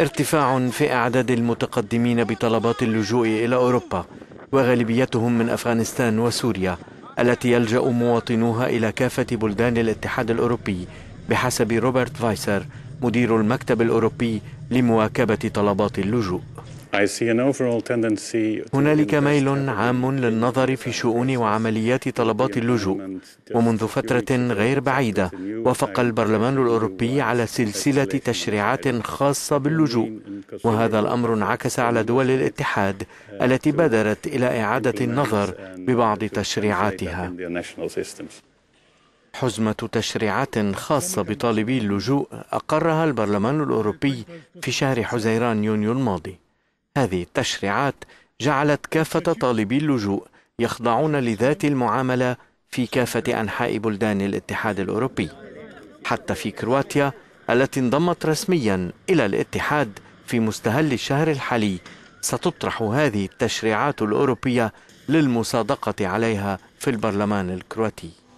ارتفاع في أعداد المتقدمين بطلبات اللجوء إلى أوروبا وغالبيتهم من أفغانستان وسوريا التي يلجأ مواطنوها إلى كافة بلدان الاتحاد الأوروبي بحسب روبرت فايسر مدير المكتب الأوروبي لمواكبة طلبات اللجوء هنالك ميل عام للنظر في uh, شؤون وعمليات طلبات اللجوء ومنذ فترة غير بعيدة وافق البرلمان الأوروبي على سلسلة تشريعات خاصة باللجوء وهذا الأمر انعكس على دول الاتحاد التي بادرت إلى إعادة النظر ببعض تشريعاتها حزمة تشريعات خاصة بطالبي اللجوء أقرها البرلمان الأوروبي في شهر حزيران يونيو الماضي هذه التشريعات جعلت كافة طالبي اللجوء يخضعون لذات المعاملة في كافة أنحاء بلدان الاتحاد الأوروبي حتى في كرواتيا التي انضمت رسميا إلى الاتحاد في مستهل الشهر الحالي ستطرح هذه التشريعات الأوروبية للمصادقة عليها في البرلمان الكرواتي